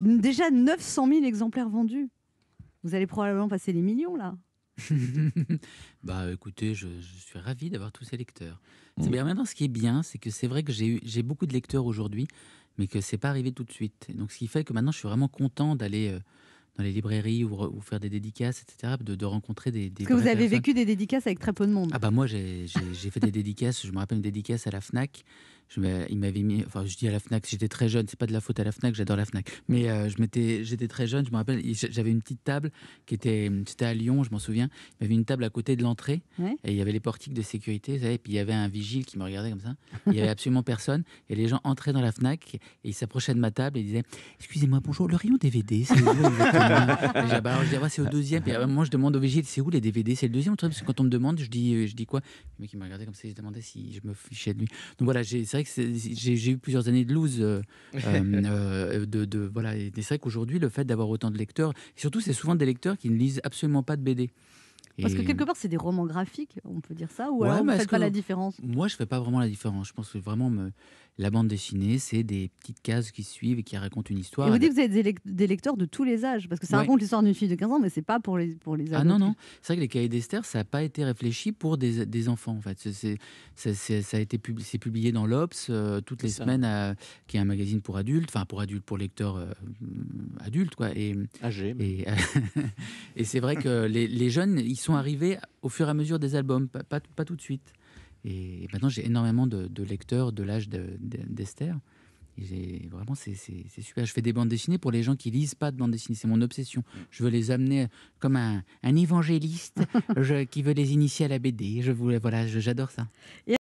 Déjà 900 000 exemplaires vendus. Vous allez probablement passer les millions là. bah écoutez, je, suis ravi d'avoir tous ces lecteurs. C'est mm. bien maintenant ce qui est bien, c'est que c'est vrai que j'ai beaucoup de lecteurs aujourd'hui, mais que c'est pas arrivé tout de suite. donc ce qui fait que maintenant je suis vraiment content d'aller euh, dans les librairies ou, faire des dédicaces, etc., de, rencontrer des. des que vous avez vécu des dédicaces avec très peu de monde. Ah bah moi j'ai fait des dédicaces, je me rappelle une dédicace à la Fnac je, il m'avait mis, enfin, je dis à la Fnac, j'étais très jeune, c'est pas de la faute à la Fnac, j'adore la Fnac. Mais euh, je m'étais, j'étais très jeune, je me rappelle, j'avais une petite table qui était, c'était à Lyon, je m'en souviens. Il y avait une table à côté de l'entrée et il y avait les portiques de sécurité, vous savez, et puis il y avait un vigile qui me regardait comme ça. Il y avait absolument personne et les gens entraient dans la Fnac et ils s'approchaient de ma table et disaient, excusez-moi, bonjour, le rayon DVD, c'est où bah, Je dis, ah c'est au deuxième. Et à un moment, je demande au vigile, c'est où les DVD C'est le deuxième, parce que quand on me demande, je dis, euh, je dis quoi Le mec, il me regardait comme ça, je demandait si je me fichais de lui. Donc voilà, j'ai que j'ai eu plusieurs années de loose. Euh, euh, euh, de, voilà. C'est vrai qu'aujourd'hui, le fait d'avoir autant de lecteurs, et surtout, c'est souvent des lecteurs qui ne lisent absolument pas de BD. Parce que quelque part, c'est des romans graphiques, on peut dire ça, ou alors vous ne faites pas la différence Moi, je ne fais pas vraiment la différence. Je pense que vraiment, me... La bande dessinée, c'est des petites cases qui suivent et qui racontent une histoire. Et vous dites que vous avez des, lecteurs de tous les âges, parce que ça raconte l'histoire d'une fille de 15 ans, mais c'est pas pour les, pour les Ah non, non. C'est vrai que les cahiers d'Esther, ça n'a pas été réfléchi pour des, enfants, en fait. C'est, ça, a été publié dans l'Obs euh, toutes les semaines, euh, qui est un magazine pour adultes, enfin pour adultes, pour lecteurs euh, mm, adultes, quoi. Et, Âgés. Et, c'est vrai que les, jeunes, ils sont arrivés au fur et à mesure des albums, pas tout de suite. Et, maintenant, j'ai énormément de, lecteurs de l'âge d'Esther. j'ai vraiment, c'est super. Je fais des bandes dessinées pour les gens qui lisent pas de bandes dessinées. C'est mon obsession. Je veux les amener comme un, évangéliste qui veut les initier à la BD. Je voulais, voilà, j'adore ça.